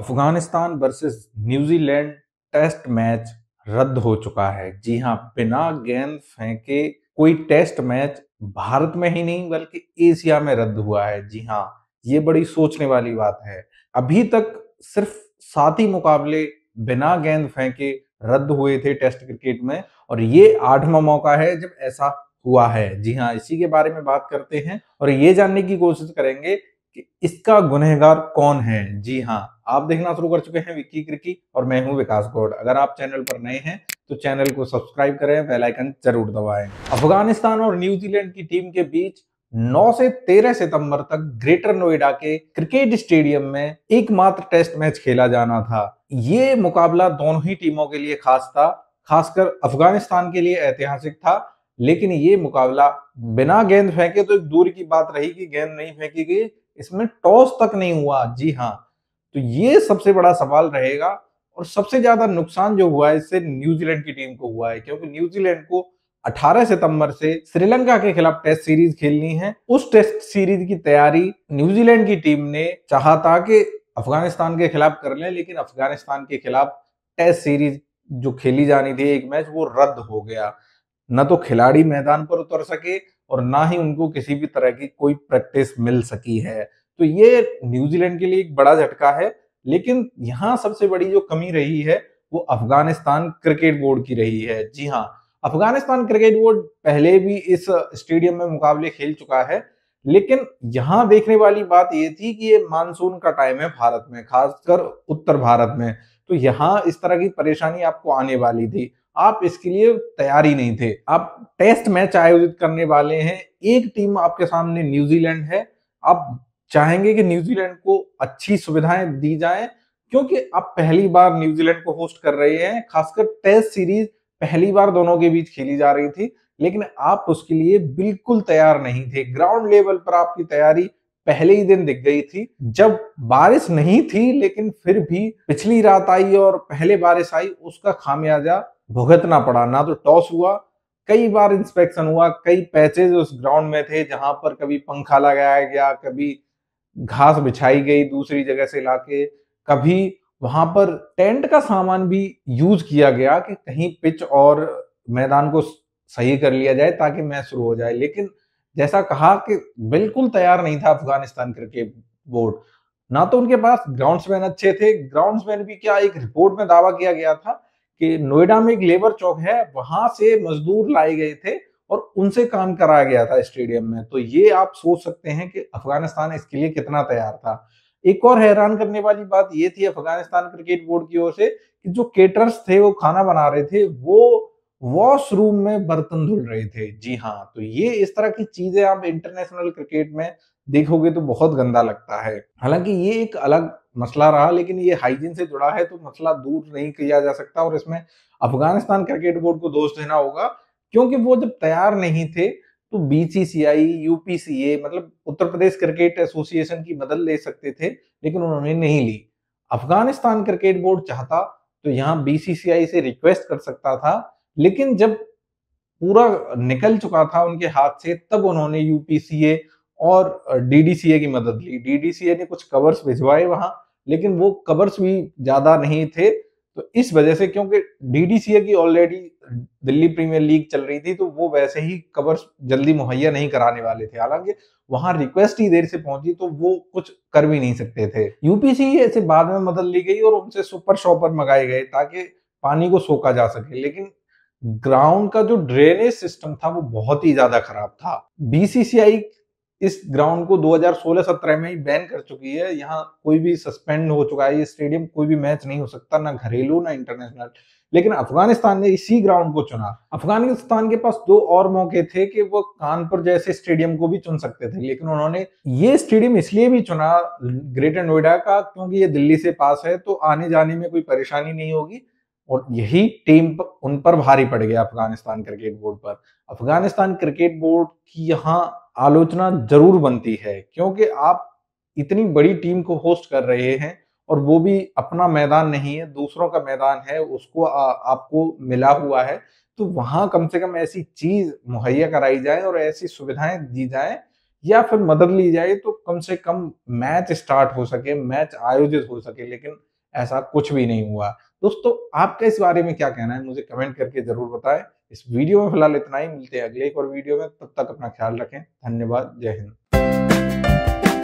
Afghanistan versus New Zealand test match रद्द हो चुका है जी हाँ बिना गेंद फेंके कोई टेस्ट मैच भारत में ही नहीं बल्कि एशिया में रद्द हुआ है जी हाँ ये बड़ी सोचने वाली बात है अभी तक सिर्फ सात ही मुकाबले बिना गेंद फेंके रद्द हुए थे टेस्ट क्रिकेट में और ये आठवां मौका है जब ऐसा हुआ है जी हाँ इसी के बारे में बात करते हैं और ये जानने की कोशिश करेंगे कि इसका गुनहगार कौन है जी हाँ आप देखना शुरू कर चुके हैं विक्की क्रिकी और मैं हूँ विकास गौड़ अगर आप चैनल पर नए हैं तो चैनल को सब्सक्राइब करें बेल आइकन जरूर दबाएं अफगानिस्तान और न्यूजीलैंड की टीम के बीच 9 से 13 सितंबर तक ग्रेटर नोएडा के क्रिकेट स्टेडियम में एकमात्र टेस्ट मैच खेला जाना था ये मुकाबला दोनों ही टीमों के लिए खास था खासकर अफगानिस्तान के लिए ऐतिहासिक था लेकिन ये मुकाबला बिना गेंद फेंके तो एक दूर की बात रही कि गेंद नहीं फेंकी गई इसमें टॉस तक नहीं हुआ जी हाँ तो ये सबसे बड़ा सवाल रहेगा और सबसे ज्यादा नुकसान जो हुआ है इससे न्यूजीलैंड की टीम को हुआ है क्योंकि न्यूजीलैंड को 18 सितंबर से श्रीलंका के खिलाफ टेस्ट सीरीज खेलनी है उस टेस्ट सीरीज की तैयारी न्यूजीलैंड की टीम ने चाहा था कि अफगानिस्तान के खिलाफ कर लें लेकिन अफगानिस्तान के खिलाफ टेस्ट सीरीज जो खेली जानी थी एक मैच वो रद्द हो गया न तो खिलाड़ी मैदान पर उतर सके और ना ही उनको किसी भी तरह की कोई प्रैक्टिस मिल सकी है तो ये न्यूजीलैंड के लिए एक बड़ा झटका है लेकिन यहाँ सबसे बड़ी जो कमी रही है वो अफगानिस्तान क्रिकेट बोर्ड की रही है जी हाँ अफगानिस्तान क्रिकेट बोर्ड पहले भी इस स्टेडियम में मुकाबले खेल चुका है लेकिन यहाँ देखने वाली बात ये थी कि ये मानसून का टाइम है भारत में खासकर उत्तर भारत में तो यहाँ इस तरह की परेशानी आपको आने वाली थी आप इसके लिए तैयार ही नहीं थे आप टेस्ट मैच आयोजित करने वाले हैं एक टीम आपके सामने न्यूजीलैंड है आप चाहेंगे कि न्यूजीलैंड को अच्छी सुविधाएं दी जाए क्योंकि आप पहली बार न्यूजीलैंड को होस्ट कर रहे हैं खासकर टेस्ट सीरीज पहली बार दोनों के बीच खेली जा रही थी लेकिन आप उसके लिए बिल्कुल तैयार नहीं थे ग्राउंड लेवल पर आपकी तैयारी पहले ही दिन दिख गई थी जब बारिश नहीं थी लेकिन फिर भी पिछली रात आई और पहले बारिश आई उसका खामियाजा भुगतना पड़ा ना तो टॉस हुआ कई बार इंस्पेक्शन हुआ कई पैचेज उस ग्राउंड में थे जहां पर कभी पंखा लगाया गया कभी घास बिछाई गई दूसरी जगह से लाके कभी वहां पर टेंट का सामान भी यूज किया गया कि कहीं पिच और मैदान को सही कर लिया जाए ताकि मैच शुरू हो जाए लेकिन जैसा कहा कि बिल्कुल तैयार नहीं था अफगानिस्तान क्रिकेट बोर्ड ना तो उनके पास ग्राउंड्समैन अच्छे थे ग्राउंड्समैन भी क्या एक रिपोर्ट में दावा किया गया था कि नोएडा में एक लेबर चौक है वहां से मजदूर लाए गए थे और उनसे काम कराया गया था स्टेडियम में तो ये आप सोच सकते हैं कि अफगानिस्तान इसके लिए कितना तैयार था एक और हैरान करने वाली बात ये थी अफगानिस्तान क्रिकेट बोर्ड की ओर से कि जो केटर्स थे वो खाना बना रहे थे वो वॉशरूम में बर्तन धुल रहे थे जी हाँ तो ये इस तरह की चीजें आप इंटरनेशनल क्रिकेट में देखोगे तो बहुत गंदा लगता है हालांकि ये एक अलग मसला रहा लेकिन ये हाइजीन से जुड़ा है तो मसला दूर नहीं किया जा सकता और इसमें अफगानिस्तान क्रिकेट बोर्ड को दोष देना होगा क्योंकि वो जब तैयार नहीं थे तो बीसीसीआई यूपीसीए मतलब उत्तर प्रदेश क्रिकेट एसोसिएशन की मदद ले सकते थे लेकिन उन्होंने नहीं ली अफगानिस्तान क्रिकेट बोर्ड चाहता तो यहाँ बीसीसीआई से रिक्वेस्ट कर सकता था लेकिन जब पूरा निकल चुका था उनके हाथ से तब उन्होंने यूपीसीए और डीडीसीए की मदद ली डीडीसीए ने कुछ कवर्स भिजवाए वहां लेकिन वो कवर्स भी ज्यादा नहीं थे तो इस वजह से क्योंकि डीडीसीए की ऑलरेडी दिल्ली प्रीमियर लीग चल रही थी तो वो वैसे ही कवर्स जल्दी मुहैया नहीं कराने वाले थे हालांकि वहां रिक्वेस्ट ही देर से पहुंची तो वो कुछ कर भी नहीं सकते थे यूपीसीए से बाद में मदद ली गई और उनसे सुपर शॉपर मंगाए गए ताकि पानी को सोखा जा सके लेकिन ग्राउंड का जो ड्रेनेज सिस्टम था वो बहुत ही ज्यादा खराब था बीसीसीआई इस ग्राउंड को 2016-17 में ही बैन कर चुकी है यहाँ कोई भी सस्पेंड हो चुका है ये स्टेडियम कोई भी मैच नहीं हो सकता ना घरेलू ना इंटरनेशनल लेकिन अफगानिस्तान ने इसी ग्राउंड को चुना अफगानिस्तान के पास दो और मौके थे कि वो कानपुर जैसे स्टेडियम को भी चुन सकते थे लेकिन उन्होंने ये स्टेडियम इसलिए भी चुना ग्रेटर नोएडा का क्योंकि ये दिल्ली से पास है तो आने जाने में कोई परेशानी नहीं होगी और यही टीम उन पर भारी पड़ गया अफगानिस्तान क्रिकेट बोर्ड पर अफगानिस्तान क्रिकेट बोर्ड की यहाँ आलोचना जरूर बनती है क्योंकि आप इतनी बड़ी टीम को होस्ट कर रहे हैं और वो भी अपना मैदान नहीं है दूसरों का मैदान है उसको आ, आपको मिला हुआ है तो वहां कम से कम ऐसी चीज मुहैया कराई जाए और ऐसी सुविधाएं दी जाए या फिर मदद ली जाए तो कम से कम मैच स्टार्ट हो सके मैच आयोजित हो सके लेकिन ऐसा कुछ भी नहीं हुआ दोस्तों आपका इस बारे में क्या कहना है मुझे कमेंट करके जरूर बताएं इस वीडियो में फिलहाल इतना ही मिलते हैं अगले एक और वीडियो में तब तक अपना ख्याल रखें धन्यवाद जय हिंद